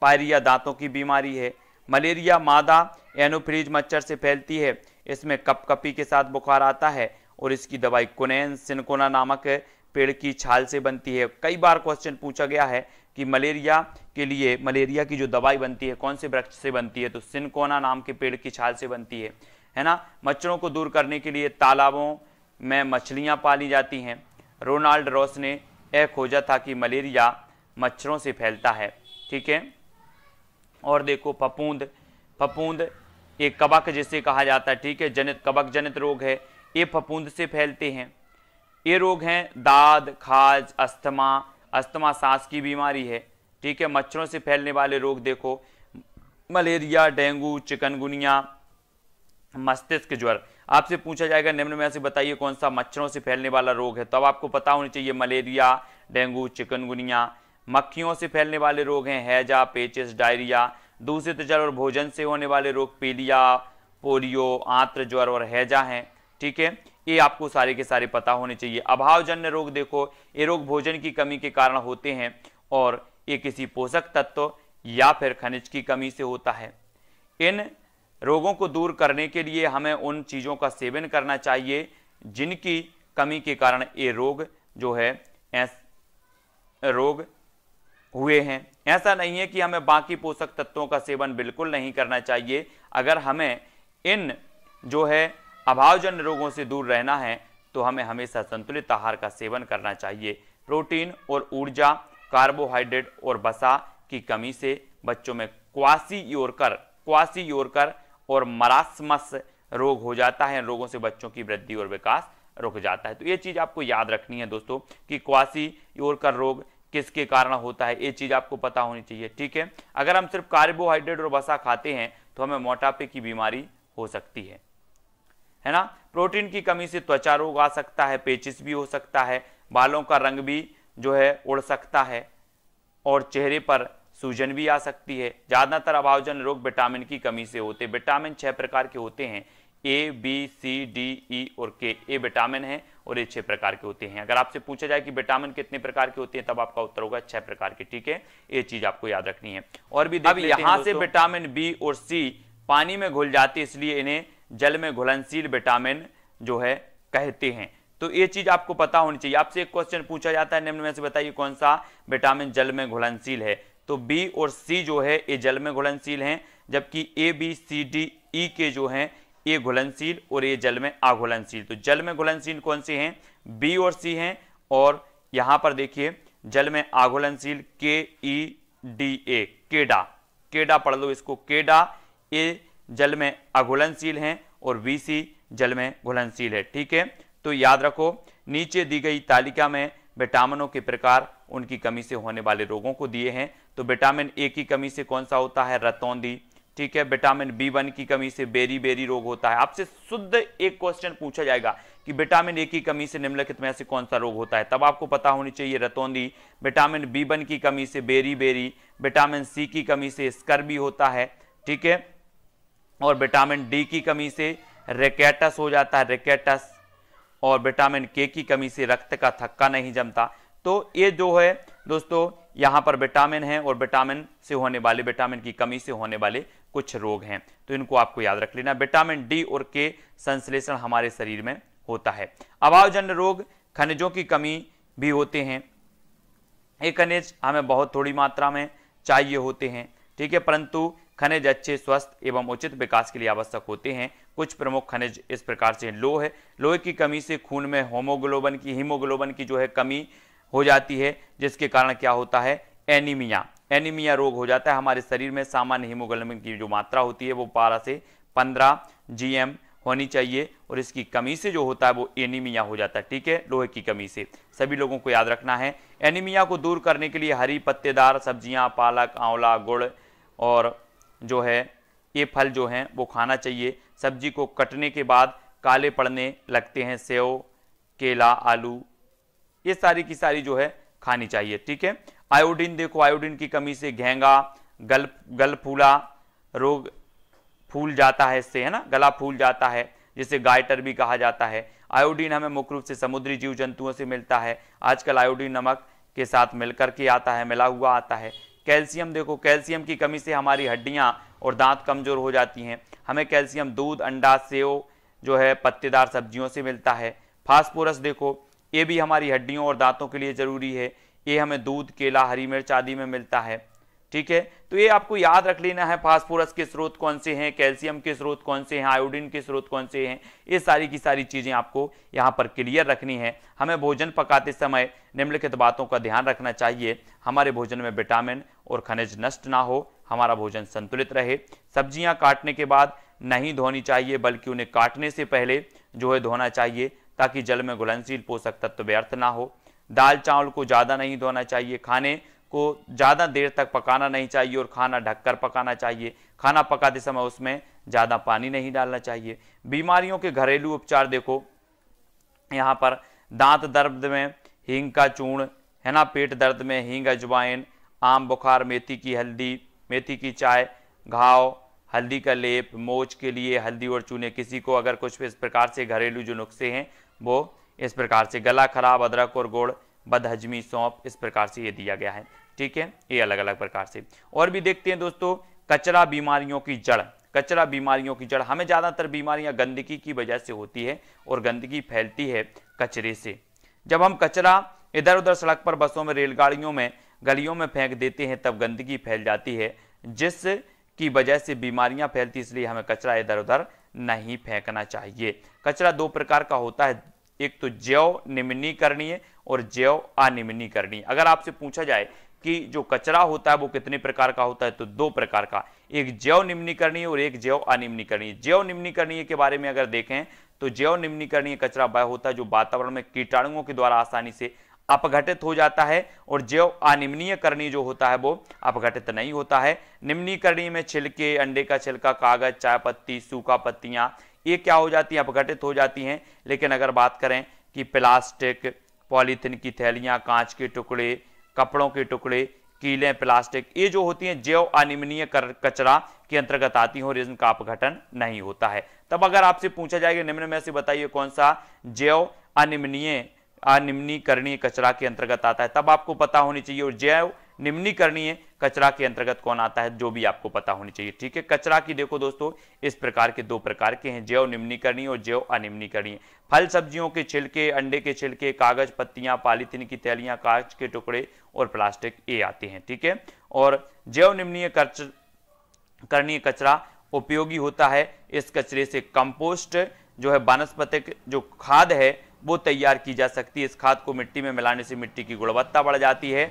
पायरिया दांतों की बीमारी है मलेरिया मादा एनोफ्रीज मच्छर से फैलती है इसमें कपकपी के साथ बुखार आता है और इसकी दवाई कुनैन सिनकोना नामक पेड़ की छाल से बनती है कई बार क्वेश्चन पूछा गया है कि मलेरिया के लिए मलेरिया की जो दवाई बनती है कौन से वृक्ष से बनती है तो सिनकोना नाम के पेड़ की छाल से बनती है है ना मच्छरों को दूर करने के लिए तालाबों में मछलियाँ पाली जाती हैं रोनाल्ड रॉस ने यह खोजा था कि मलेरिया मच्छरों से फैलता है ठीक है और देखो फपूंद फपूंद एक कबक जिसे कहा जाता है ठीक है जनित कबक जनित रोग है ये फपूंद से फैलते हैं ये रोग हैं दाद खाज अस्थमा अस्थमा सांस की बीमारी है ठीक है मच्छरों से फैलने वाले रोग देखो मलेरिया डेंगू चिकनगुनिया मस्तिष्क ज्वर आपसे पूछा जाएगा निम्न में से बताइए कौन सा मच्छरों से फैलने वाला रोग है तो अब आपको पता होना चाहिए मलेरिया डेंगू चिकनगुनिया मक्खियों से फैलने वाले रोग हैं हैजा पेचिस डायरिया दूषित जल और भोजन से होने वाले रोग पीलिया पोलियो आंत्र ज्वर और हैजा हैं ठीक है ये आपको सारे के सारे पता होने चाहिए अभावजन्य रोग देखो ये रोग भोजन की कमी के कारण होते हैं और ये किसी पोषक तत्व या फिर खनिज की कमी से होता है इन रोगों को दूर करने के लिए हमें उन चीज़ों का सेवन करना चाहिए जिनकी कमी के कारण ये रोग जो है ऐस रोग हुए हैं ऐसा नहीं है कि हमें बाकी पोषक तत्वों का सेवन बिल्कुल नहीं करना चाहिए अगर हमें इन जो है अभावजन रोगों से दूर रहना है तो हमें हमेशा संतुलित आहार का सेवन करना चाहिए प्रोटीन और ऊर्जा कार्बोहाइड्रेट और बसा की कमी से बच्चों में क्वासी योरकर क्वासी योरकर और मरासमस रोग हो जाता है रोगों से बच्चों की वृद्धि और विकास रुक जाता है तो ये चीज़ आपको याद रखनी है दोस्तों कि क्वासी योर का रोग किसके कारण होता है ये चीज़ आपको पता होनी चाहिए ठीक है अगर हम सिर्फ कार्बोहाइड्रेट और वसा खाते हैं तो हमें मोटापे की बीमारी हो सकती है है ना प्रोटीन की कमी से त्वचा रोग आ सकता है पेचिस भी हो सकता है बालों का रंग भी जो है उड़ सकता है और चेहरे पर सूजन भी आ सकती है ज़्यादातर अभावजन रोग विटामिन की कमी से होते विटामिन छह प्रकार के होते हैं A B C D E और के ए विटामिन है और ये छह प्रकार के होते हैं अगर आपसे पूछा जाए कि विटामिन कितने प्रकार के होते हैं तब आपका उत्तर होगा छह प्रकार के ठीक है ये चीज आपको याद रखनी है और भी अब यहाँ से विटामिन बी और सी पानी में घुल जाती है इसलिए इन्हें जल में घुलनशील विटामिन जो है कहते हैं तो ये चीज आपको पता होनी चाहिए आपसे एक क्वेश्चन पूछा जाता है निम्न में से बताइए कौन सा विटामिन जल में घुलनशील है तो बी और सी जो है ये जल में घुलनशील हैं जबकि A B C D E के जो हैं ये घुलनशील और ये जल में अघुलनशील तो जल में घुलनशील कौन से हैं बी और सी हैं और यहाँ पर देखिए जल में आघुलनशील के ई डी ए केडा केडा पढ़ लो इसको केडा ए जल में अघुलनशील हैं और बी सी जल में घुलनशील है ठीक है तो याद रखो नीचे दी गई तालिका में विटामिनों के प्रकार उनकी कमी से होने वाले रोगों को दिए हैं तो विटामिन ए की कमी से कौन सा होता है रतौंदी ठीक है विटामिन बी वन की कमी से बेरी बेरी रोग होता है आपसे शुद्ध एक क्वेश्चन पूछा जाएगा कि विटामिन ए की कमी से निम्नलिखित में से कौन सा रोग होता है तब आपको पता होनी चाहिए रतौंदी विटामिन बी वन की कमी से बेरी बेरी विटामिन सी की कमी से स्कर्बी होता है ठीक है और विटामिन डी की कमी से रेकेटस हो जाता है रेकेटस और विटामिन के की कमी से रक्त का थक्का नहीं जमता तो ये जो है दोस्तों यहां पर विटामिन है और विटामिन से होने वाले विटामिन की कमी से होने वाले कुछ रोग हैं तो इनको आपको याद रख लेना विटामिन डी और के संश्लेषण हमारे शरीर में होता है अभावजन्य रोग खनिजों की कमी भी होते हैं ये खनिज हमें बहुत थोड़ी मात्रा में चाहिए होते हैं ठीक है परंतु खनिज अच्छे स्वस्थ एवं उचित विकास के लिए आवश्यक होते हैं कुछ प्रमुख खनिज इस प्रकार से लोह है लोहे की कमी से खून में होमोग्लोबन की हीमोग्लोबन की जो है कमी हो जाती है जिसके कारण क्या होता है एनीमिया एनीमिया रोग हो जाता है हमारे शरीर में सामान्य हीमोग्लोबिन की जो मात्रा होती है वो बारह से पंद्रह जी होनी चाहिए और इसकी कमी से जो होता है वो एनीमिया हो जाता है ठीक है लोहे की कमी से सभी लोगों को याद रखना है एनीमिया को दूर करने के लिए हरी पत्तेदार सब्जियां पालक आंवला गुड़ और जो है ये फल जो हैं वो खाना चाहिए सब्जी को कटने के बाद काले पड़ने लगते हैं सेव केला आलू ये सारी की सारी जो है खानी चाहिए ठीक है आयोडीन देखो आयोडीन की कमी से घेंगा गल गल फूला रोग फूल जाता है इससे है ना गला फूल जाता है जिसे गाइटर भी कहा जाता है आयोडीन हमें मुख्य रूप से समुद्री जीव जंतुओं से मिलता है आजकल आयोडीन नमक के साथ मिलकर के आता है मिला हुआ आता है कैल्शियम देखो कैल्शियम की कमी से हमारी हड्डियाँ और दांत कमज़ोर हो जाती हैं हमें कैल्शियम दूध अंडा सेव जो है पत्तेदार सब्जियों से मिलता है फास्फोरस देखो ये भी हमारी हड्डियों और दांतों के लिए ज़रूरी है ये हमें दूध केला हरी मिर्च आदि में मिलता है ठीक है तो ये आपको याद रख लेना है फास्फोरस के स्रोत कौन से हैं कैल्शियम के स्रोत कौन से हैं आयोडीन के स्रोत कौन से हैं ये सारी की सारी चीज़ें आपको यहाँ पर क्लियर रखनी है हमें भोजन पकाते समय निम्नलिखित बातों का ध्यान रखना चाहिए हमारे भोजन में विटामिन और खनिज नष्ट ना हो हमारा भोजन संतुलित रहे सब्जियाँ काटने के बाद नहीं धोनी चाहिए बल्कि उन्हें काटने से पहले जो है धोना चाहिए ताकि जल में घुलनशील पोषक तत्व व्यर्थ ना हो दाल चावल को ज़्यादा नहीं धोना चाहिए खाने को ज़्यादा देर तक पकाना नहीं चाहिए और खाना ढककर पकाना चाहिए खाना पकाते समय उसमें ज़्यादा पानी नहीं डालना चाहिए बीमारियों के घरेलू उपचार देखो यहाँ पर दांत दर्द में हींग का चूर्ण है ना पेट दर्द में हींग अजवाइन आम बुखार मेथी की हल्दी मेथी की चाय घाव हल्दी का लेप मोच के लिए हल्दी और चूने किसी को अगर कुछ इस प्रकार से घरेलू जो नुस्खे हैं वो इस प्रकार से गला खराब अदरक और गुड़ बदहजमी सौंप इस प्रकार से ये दिया गया है ठीक है ये अलग अलग प्रकार से और भी देखते हैं दोस्तों कचरा बीमारियों की जड़ कचरा बीमारियों की जड़ हमें ज़्यादातर बीमारियां गंदगी की वजह से होती है और गंदगी फैलती है कचरे से जब हम कचरा इधर उधर सड़क पर बसों में रेलगाड़ियों में गलियों में फेंक देते हैं तब गंदगी फैल जाती है जिस की वजह से बीमारियां फैलती इसलिए हमें कचरा इधर उधर नहीं फेंकना चाहिए कचरा दो प्रकार का होता है एक तो जैव निम्नीकरणीय और जैव अनिम्नीकरणीय अगर आपसे पूछा जाए कि जो कचरा होता है वो कितने प्रकार का होता है तो दो प्रकार का एक जैव निम्नीकरणीय और एक जैव अनिम्नीकरणीय जैव निम्नीकरणीय के बारे में अगर देखें तो जैव निम्नीकरणीय कचरा वह होता है जो वातावरण में कीटाणुओं के द्वारा आसानी से अपघटित हो जाता है और जैव करणी जो होता है वो अपघटित नहीं होता है निम्नीकरणी में छिलके अंडे का छिलका कागज चाय पत्ती सूखा पत्तियां ये क्या हो जाती है अपघटित हो जाती हैं लेकिन अगर बात करें कि प्लास्टिक पॉलीथिन की थैलियां कांच के टुकड़े कपड़ों के टुकड़े कीले प्लास्टिक ये जो होती हैं जैव अनिमनीय कचरा के अंतर्गत आती हो और का अपघटन नहीं होता है तब अगर आपसे पूछा जाएगा निम्न में से बताइए कौन सा जैव अनिमनीय निम्नीकरणीय कचरा के अंतर्गत आता है तब आपको पता होनी चाहिए और जैव निम्नीकरणीय कचरा के अंतर्गत कौन आता है जो भी आपको पता होनी चाहिए ठीक है कचरा की देखो दोस्तों इस प्रकार के दो प्रकार के हैं जैव निम्नीकरणीय और जैव अनिम्नीकरणीय फल सब्जियों के छिलके अंडे के छिलके कागज पत्तियां पॉलीथीन की तैलियां कांच के टुकड़े और प्लास्टिक ये आते हैं ठीक है और जैव निम्नीय करणीय कचरा उपयोगी होता है इस कचरे से कंपोस्ट जो है वानस्पतिक जो खाद है वो तैयार की जा सकती है इस खाद को मिट्टी में मिलाने से मिट्टी की गुणवत्ता बढ़ जाती है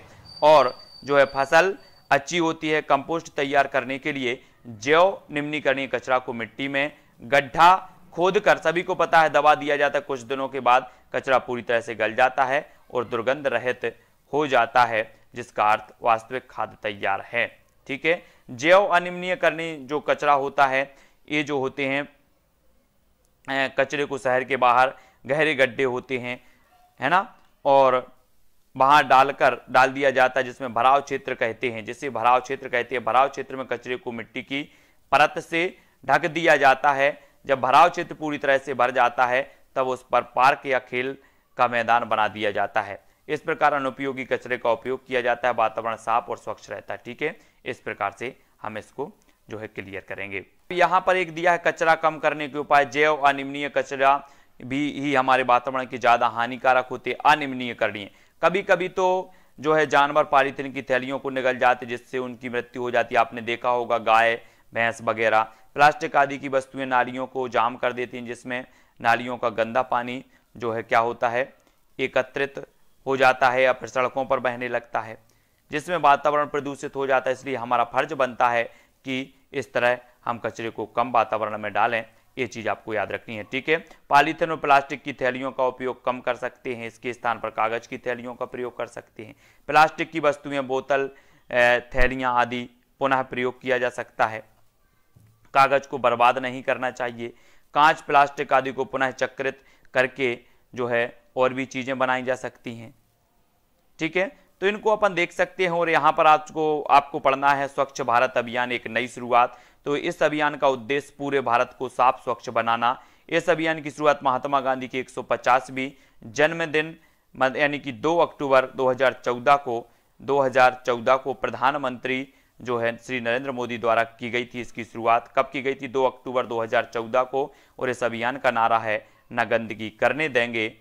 और जो है फसल अच्छी होती है कंपोस्ट तैयार करने के लिए जैव निम्नीकरणीय कचरा को मिट्टी में गड्ढा खोद कर सभी को पता है दबा दिया जाता है कुछ दिनों के बाद कचरा पूरी तरह से गल जाता है और दुर्गंध रहित हो जाता है जिसका अर्थ वास्तविक खाद तैयार है ठीक है जैव करने जो कचरा होता है ये जो होते हैं कचरे को शहर के बाहर गहरे गड्ढे होते हैं है ना और वहाँ डालकर डाल दिया जाता है जिसमें भराव क्षेत्र कहते हैं जिसे भराव क्षेत्र कहते हैं भराव क्षेत्र में कचरे को मिट्टी की परत से ढक दिया जाता है जब भराव क्षेत्र पूरी तरह से भर जाता है तब उस पर पार्क या खेल का मैदान बना दिया जाता है इस प्रकार अनुपयोगी कचरे का उपयोग किया जाता है वातावरण साफ और स्वच्छ रहता है ठीक है इस प्रकार से हम इसको जो है क्लियर करेंगे यहाँ पर एक दिया है कचरा कम करने के उपाय जैव अनिमनीय कचरा भी ही हमारे वातावरण की ज़्यादा हानिकारक होते है कभी कभी तो जो है जानवर पालीथिन की थैलियों को निगल जाते जिससे उनकी मृत्यु हो जाती है आपने देखा होगा गाय भैंस वगैरह प्लास्टिक आदि की वस्तुएं नालियों को जाम कर देती हैं जिसमें नालियों का गंदा पानी जो है क्या होता है एकत्रित हो जाता है या फिर सड़कों पर बहने लगता है जिसमें वातावरण प्रदूषित हो जाता है इसलिए हमारा फर्ज बनता है कि इस तरह हम कचरे को कम वातावरण में डालें ये चीज़ आपको याद रखनी है ठीक है पॉलीथिन और प्लास्टिक की थैलियों का उपयोग कम कर सकते हैं इसके स्थान पर कागज की थैलियों का प्रयोग कर सकते हैं प्लास्टिक की वस्तुएं बोतल थैलियां आदि पुनः प्रयोग किया जा सकता है कागज को बर्बाद नहीं करना चाहिए कांच प्लास्टिक आदि को पुनः चक्रित करके जो है और भी चीज़ें बनाई जा सकती हैं ठीक है तो इनको अपन देख सकते हैं और यहाँ पर आपको आपको पढ़ना है स्वच्छ भारत अभियान एक नई शुरुआत तो इस अभियान का उद्देश्य पूरे भारत को साफ स्वच्छ बनाना इस अभियान की शुरुआत महात्मा गांधी की 150वीं जन्मदिन यानी कि 2 अक्टूबर 2014 को 2014 को प्रधानमंत्री जो है श्री नरेंद्र मोदी द्वारा की गई थी इसकी शुरुआत कब की गई थी 2 अक्टूबर 2014 को और इस अभियान का नारा है ना गंदगी करने देंगे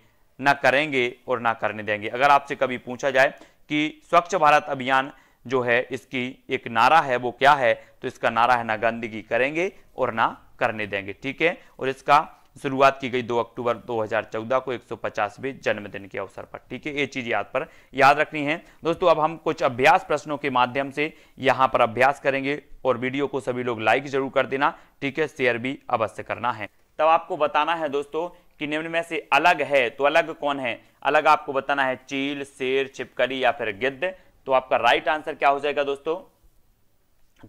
ना करेंगे और ना करने देंगे अगर आपसे कभी पूछा जाए कि स्वच्छ भारत अभियान जो है इसकी एक नारा है वो क्या है तो इसका नारा है ना गंदगी करेंगे और ना करने देंगे ठीक है और इसका शुरुआत की गई 2 अक्टूबर 2014 को 150वें जन्मदिन के अवसर पर ठीक है ये चीज याद पर याद रखनी है दोस्तों अब हम कुछ अभ्यास प्रश्नों के माध्यम से यहां पर अभ्यास करेंगे और वीडियो को सभी लोग लाइक जरूर कर देना ठीक है शेयर भी अवश्य करना है तब आपको बताना है दोस्तों कि निम्न में से अलग है तो अलग कौन है अलग आपको बताना है चील शेर छिपकली या फिर गिद्ध तो आपका राइट आंसर क्या हो जाएगा दोस्तों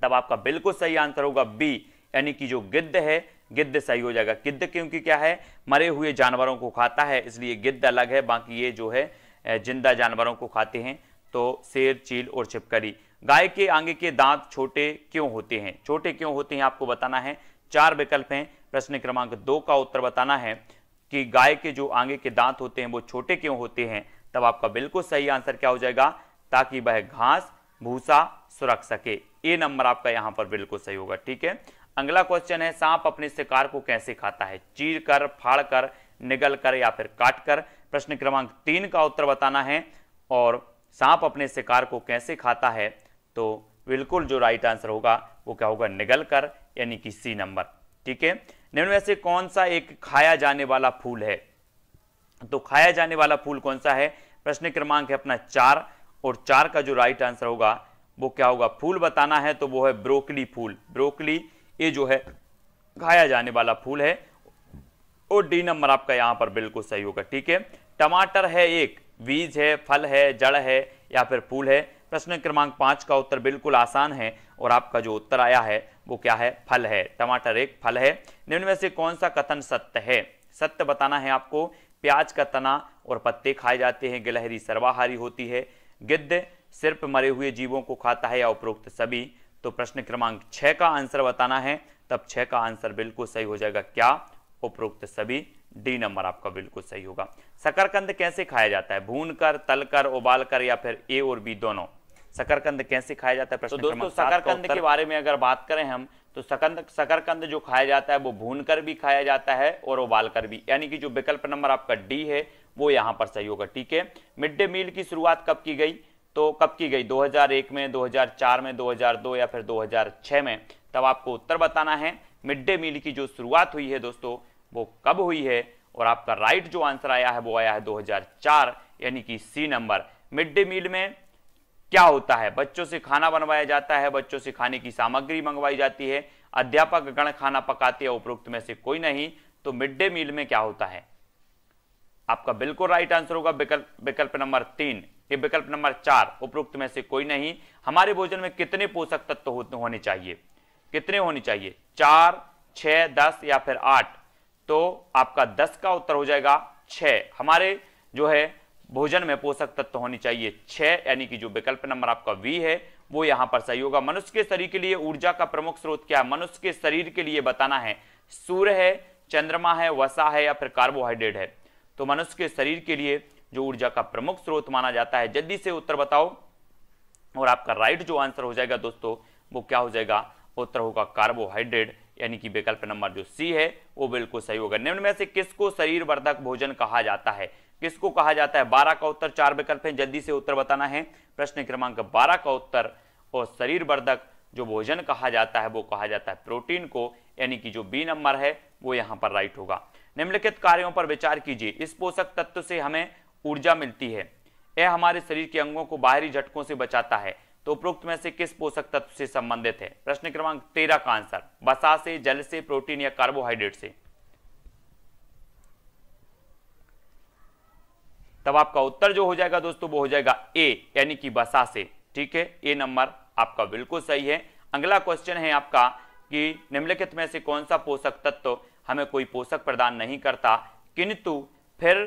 तब आपका बिल्कुल सही आंसर होगा बी यानी कि जो गिद्ध है गिद्ध सही हो जाएगा गिद्ध क्योंकि क्या है मरे हुए जानवरों को खाता है इसलिए गिद्ध अलग है बाकी ये जो है जिंदा जानवरों को खाते हैं तो शेर चील और छिपकली गाय के आगे के दांत छोटे क्यों होते हैं छोटे क्यों होते हैं आपको बताना है चार विकल्प हैं प्रश्न क्रमांक दो का उत्तर बताना है कि गाय के जो आगे के दांत होते हैं वो छोटे क्यों होते हैं तब आपका बिल्कुल सही आंसर क्या हो जाएगा ताकि वह घास भूसा सुरख सके ए नंबर आपका यहां पर बिल्कुल सही होगा ठीक है अगला क्वेश्चन है सांप अपने शिकार को कैसे खाता है चीर कर फाड़ कर निगल कर या फिर काट कर प्रश्न क्रमांक तीन का उत्तर बताना है और सांप अपने शिकार को कैसे खाता है तो बिल्कुल जो राइट आंसर होगा वो क्या होगा निगल कर यानी कि सी नंबर ठीक है निम्न में से कौन सा एक खाया जाने वाला फूल है तो खाया जाने वाला फूल कौन सा है प्रश्न क्रमांक है अपना चार और चार का जो राइट आंसर होगा वो क्या होगा फूल बताना है तो वो है ब्रोकली फूल ब्रोकली ये जो है खाया जाने वाला फूल है और डी नंबर आपका यहां पर बिल्कुल सही होगा ठीक है टमाटर है एक बीज है फल है जड़ है या फिर फूल है प्रश्न क्रमांक पांच का उत्तर बिल्कुल आसान है और आपका जो उत्तर आया है वो क्या है फल है टमाटर एक फल है निम्न में से कौन सा कथन सत्य है सत्य बताना है आपको प्याज का तना और पत्ते खाए जाते हैं गिलहरी सर्वाहारी होती है गिद्ध सिर्फ मरे हुए जीवों को खाता है या उपरोक्त सभी तो प्रश्न क्रमांक छः का आंसर बताना है तब छः का आंसर बिल्कुल सही हो जाएगा क्या उपरोक्त सभी डी नंबर आपका बिल्कुल सही होगा शकरकंद कैसे खाया जाता है भून कर तल कर उबाल कर या फिर ए और बी दोनों शकरकंद कैसे खाया जाता है प्रश्न तो दोस्तों शकरकंद के बारे में अगर बात करें हम तो सकंद शकरकंद जो खाया जाता है वो भूनकर भी खाया जाता है और कर भी यानी कि जो विकल्प नंबर आपका डी है वो यहाँ पर सही होगा ठीक है मिड डे मील की शुरुआत कब की गई तो कब की गई 2001 में 2004 में 2002 या फिर 2006 में तब आपको उत्तर बताना है मिड डे मील की जो शुरुआत हुई है दोस्तों वो कब हुई है और आपका राइट जो आंसर आया है वो आया है दो यानी कि C number mid day meal में क्या होता है बच्चों से खाना बनवाया जाता है बच्चों से खाने की सामग्री मंगवाई जाती है अध्यापक गण खाना पकाते हैं उपरोक्त में से कोई नहीं तो मिड डे मील में क्या होता है आपका बिल्कुल राइट आंसर होगा विकल्प नंबर तीन ये विकल्प नंबर चार उपरोक्त में से कोई नहीं हमारे भोजन में कितने पोषक तत्व तो होने चाहिए कितने होने चाहिए चार छ दस या फिर आठ तो आपका दस का उत्तर हो जाएगा छ हमारे जो है भोजन में पोषक तत्व होनी चाहिए छह यानी कि जो विकल्प नंबर आपका वी है वो यहां पर सही होगा मनुष्य के शरीर के लिए ऊर्जा का प्रमुख स्रोत क्या है मनुष्य के शरीर के लिए बताना है सूर्य है चंद्रमा है वसा है या फिर कार्बोहाइड्रेट है तो मनुष्य के शरीर के लिए जो ऊर्जा का प्रमुख स्रोत माना जाता है जल्दी से उत्तर बताओ और आपका राइट जो आंसर हो जाएगा दोस्तों वो क्या हो जाएगा उत्तर होगा कार्बोहाइड्रेट यानी कि विकल्प नंबर जो सी है वो बिल्कुल सही होगा निम्न में से किसको शरीर वर्धक भोजन कहा जाता है किसको कहा जाता है बारह का उत्तर चार विकल्प है जल्दी से उत्तर बताना है प्रश्न क्रमांक बारह का उत्तर और शरीर वर्धक जो भोजन कहा जाता है वो कहा जाता है प्रोटीन को यानी कि जो बी नंबर है वो यहां पर राइट होगा निम्नलिखित कार्यों पर विचार कीजिए इस पोषक तत्व से हमें ऊर्जा मिलती है यह हमारे शरीर के अंगों को बाहरी झटकों से बचाता है तो उपरोक्त में से किस पोषक तत्व से संबंधित है प्रश्न क्रमांक तेरह का आंसर बसा से जल से प्रोटीन या कार्बोहाइड्रेट से तब आपका उत्तर जो हो जाएगा दोस्तों वो हो जाएगा ए यानी कि बसा से ठीक है ए नंबर आपका बिल्कुल सही है अगला क्वेश्चन है आपका कि निम्नलिखित में से कौन सा पोषक तत्व हमें कोई पोषक प्रदान नहीं करता किंतु फिर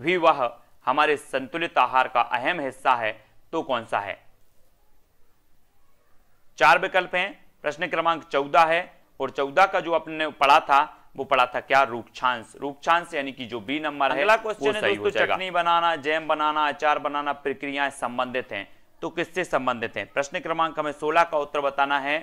भी वह हमारे संतुलित आहार का अहम हिस्सा है तो कौन सा है चार विकल्प हैं प्रश्न क्रमांक चौदह है और चौदह का जो आपने पढ़ा था वो पढ़ा था क्या रूपछांश रूपछांश यानी कि जो बी नंबर है अगला क्वेश्चन है दोस्तों चटनी बनाना जैम बनाना अचार बनाना प्रक्रियाएं संबंधित हैं तो किससे संबंधित हैं प्रश्न क्रमांक हमें सोलह का उत्तर बताना है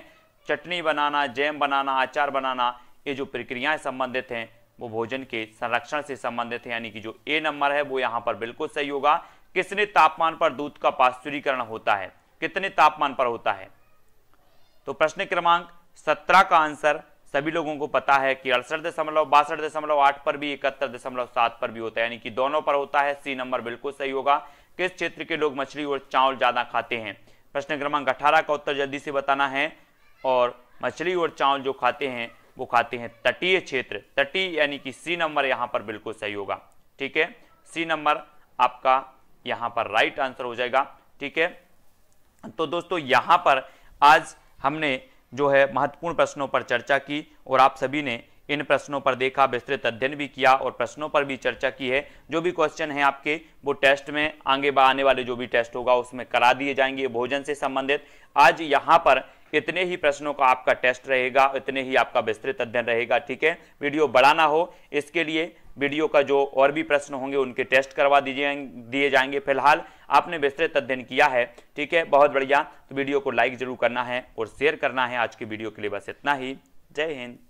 चटनी बनाना जैम बनाना अचार बनाना ये जो प्रक्रियाएं संबंधित हैं वो भोजन के संरक्षण से संबंधित है यानी कि जो ए नंबर है वो यहाँ पर बिल्कुल सही होगा किसने तापमान पर दूध का पाश्चुरीकरण होता है कितने तापमान पर होता है तो प्रश्न क्रमांक सत्रह का आंसर सभी लोगों को पता है कि अड़सठ दशमलव बासठ दशमलव आठ पर भी इकहत्तर दशमलव सात पर भी होता है यानी कि दोनों पर होता है सी नंबर बिल्कुल सही होगा किस क्षेत्र के लोग मछली और चावल ज्यादा खाते हैं प्रश्न क्रमांक अठारह का उत्तर जल्दी से बताना है और मछली और चावल जो खाते हैं वो खाते हैं तटीय क्षेत्र तटीय यानी कि सी नंबर यहाँ पर बिल्कुल सही होगा ठीक है सी नंबर आपका यहाँ पर राइट आंसर हो जाएगा ठीक है तो दोस्तों यहाँ पर आज हमने जो है महत्वपूर्ण प्रश्नों पर चर्चा की और आप सभी ने इन प्रश्नों पर देखा विस्तृत अध्ययन भी किया और प्रश्नों पर भी चर्चा की है जो भी क्वेश्चन है आपके वो टेस्ट में आगे आने वाले जो भी टेस्ट होगा उसमें करा दिए जाएंगे भोजन से संबंधित आज यहाँ पर इतने ही प्रश्नों का आपका टेस्ट रहेगा इतने ही आपका विस्तृत अध्ययन रहेगा ठीक है वीडियो बढ़ाना हो इसके लिए वीडियो का जो और भी प्रश्न होंगे उनके टेस्ट करवा दीजिए दिए जाएंगे फिलहाल आपने विस्तृत अध्ययन किया है ठीक है बहुत बढ़िया तो वीडियो को लाइक जरूर करना है और शेयर करना है आज की वीडियो के लिए बस इतना ही जय हिंद